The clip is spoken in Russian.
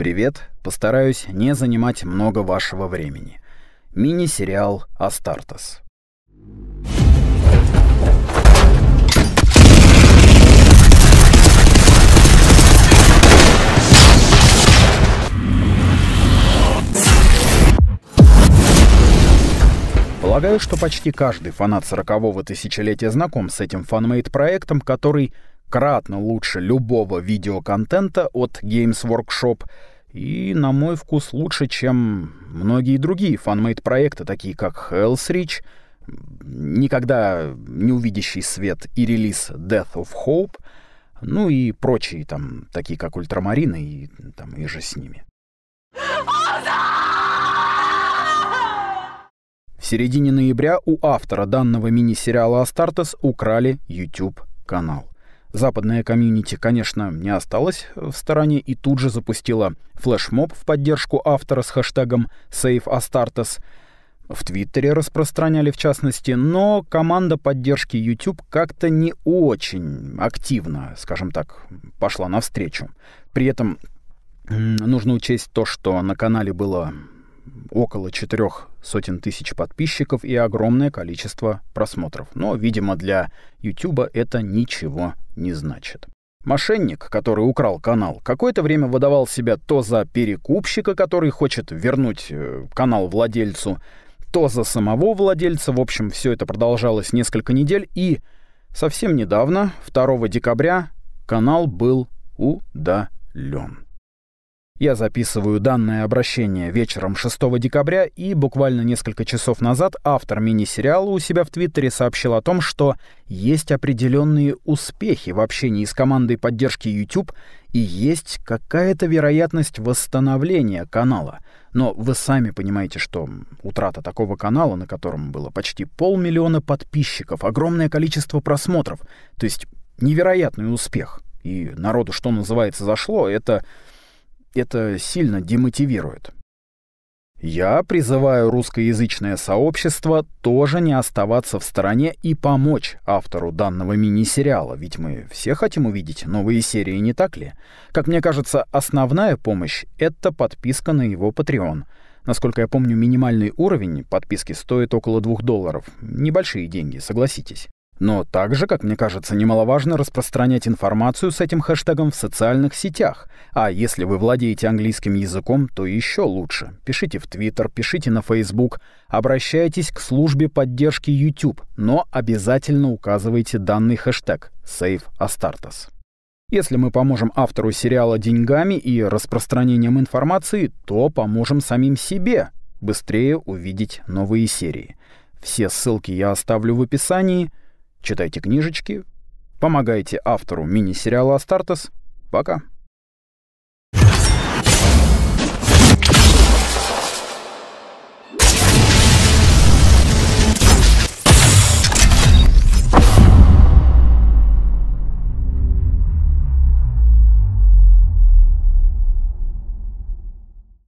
Привет, постараюсь не занимать много вашего времени. Мини-сериал «Астартес». Полагаю, что почти каждый фанат сорокового тысячелетия знаком с этим фанмейт-проектом, который кратно лучше любого видеоконтента от Games Workshop и, на мой вкус, лучше, чем многие другие фанмейт-проекты, такие как Hell's Reach, никогда не увидящий свет и релиз Death of Hope, ну и прочие там, такие как Ультрамарины и там и же с ними. В середине ноября у автора данного мини-сериала «Астартес» украли YouTube-канал. Западная комьюнити, конечно, не осталась в стороне и тут же запустила флешмоб в поддержку автора с хэштегом «SaveAstartes». В Твиттере распространяли в частности, но команда поддержки YouTube как-то не очень активно, скажем так, пошла навстречу. При этом нужно учесть то, что на канале было около 4 сотен тысяч подписчиков и огромное количество просмотров. Но, видимо, для YouTube это ничего не значит. Мошенник, который украл канал, какое-то время выдавал себя то за перекупщика, который хочет вернуть э, канал владельцу, то за самого владельца. В общем, все это продолжалось несколько недель. И совсем недавно, 2 декабря, канал был удален. Я записываю данное обращение вечером 6 декабря, и буквально несколько часов назад автор мини-сериала у себя в Твиттере сообщил о том, что есть определенные успехи в общении с командой поддержки YouTube и есть какая-то вероятность восстановления канала. Но вы сами понимаете, что утрата такого канала, на котором было почти полмиллиона подписчиков, огромное количество просмотров, то есть невероятный успех. И народу, что называется, зашло, это это сильно демотивирует. Я призываю русскоязычное сообщество тоже не оставаться в стороне и помочь автору данного мини-сериала, ведь мы все хотим увидеть новые серии, не так ли? Как мне кажется, основная помощь — это подписка на его Patreon. Насколько я помню, минимальный уровень подписки стоит около 2 долларов. Небольшие деньги, согласитесь. Но также, как мне кажется, немаловажно распространять информацию с этим хэштегом в социальных сетях. А если вы владеете английским языком, то еще лучше. Пишите в Twitter, пишите на Facebook, обращайтесь к службе поддержки YouTube, но обязательно указывайте данный хэштег SaveAstartes. Если мы поможем автору сериала деньгами и распространением информации, то поможем самим себе быстрее увидеть новые серии. Все ссылки я оставлю в описании – читайте книжечки, помогайте автору мини-сериала «Астартес». Пока!